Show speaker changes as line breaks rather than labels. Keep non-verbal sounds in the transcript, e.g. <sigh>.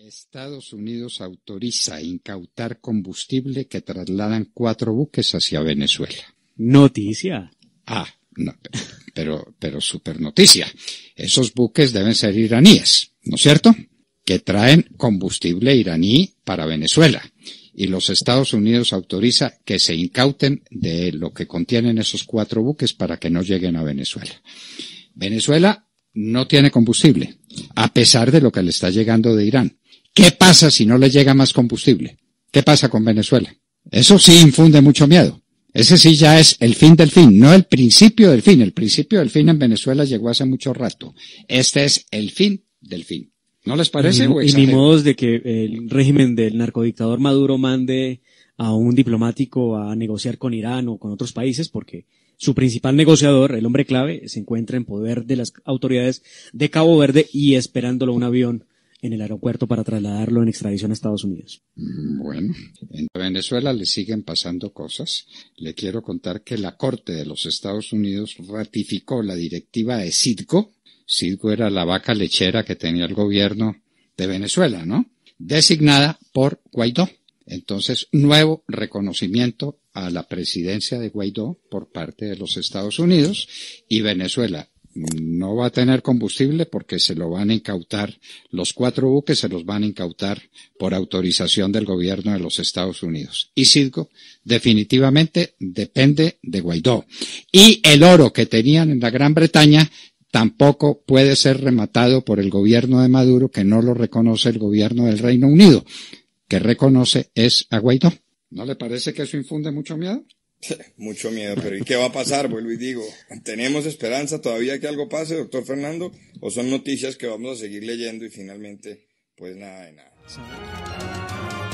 Estados Unidos autoriza incautar combustible que trasladan cuatro buques hacia Venezuela. Noticia. Ah, no, pero, pero super noticia. Esos buques deben ser iraníes, ¿no es cierto? Que traen combustible iraní para Venezuela. Y los Estados Unidos autoriza que se incauten de lo que contienen esos cuatro buques para que no lleguen a Venezuela. Venezuela no tiene combustible, a pesar de lo que le está llegando de Irán. ¿Qué pasa si no le llega más combustible? ¿Qué pasa con Venezuela? Eso sí infunde mucho miedo. Ese sí ya es el fin del fin, no el principio del fin. El principio del fin en Venezuela llegó hace mucho rato. Este es el fin del fin. ¿No les parece? Y, ni modos
de que el régimen del narcodictador Maduro mande a un diplomático a negociar con Irán o con otros países porque su principal negociador, el hombre clave, se encuentra en poder de las autoridades de Cabo Verde y esperándolo un avión en el aeropuerto para trasladarlo en extradición a Estados Unidos. Mm, bueno,
en Venezuela le siguen pasando cosas. Le quiero contar que la Corte de los Estados Unidos ratificó la directiva de Citgo. Citgo era la vaca lechera que tenía el gobierno de Venezuela, ¿no? Designada por Guaidó. Entonces, nuevo reconocimiento a la presidencia de Guaidó por parte de los Estados Unidos y Venezuela mm, va a tener combustible porque se lo van a incautar, los cuatro buques se los van a incautar por autorización del gobierno de los Estados Unidos. Y Sidgo definitivamente depende de Guaidó. Y el oro que tenían en la Gran Bretaña tampoco puede ser rematado por el gobierno de Maduro, que no lo reconoce el gobierno del Reino Unido, que reconoce es a Guaidó. ¿No le parece que eso infunde mucho miedo? <laughs> Mucho miedo, pero ¿y qué va a pasar? Vuelvo y digo, ¿tenemos esperanza todavía que algo pase, doctor Fernando? ¿O son noticias que vamos a seguir leyendo y finalmente, pues nada de nada?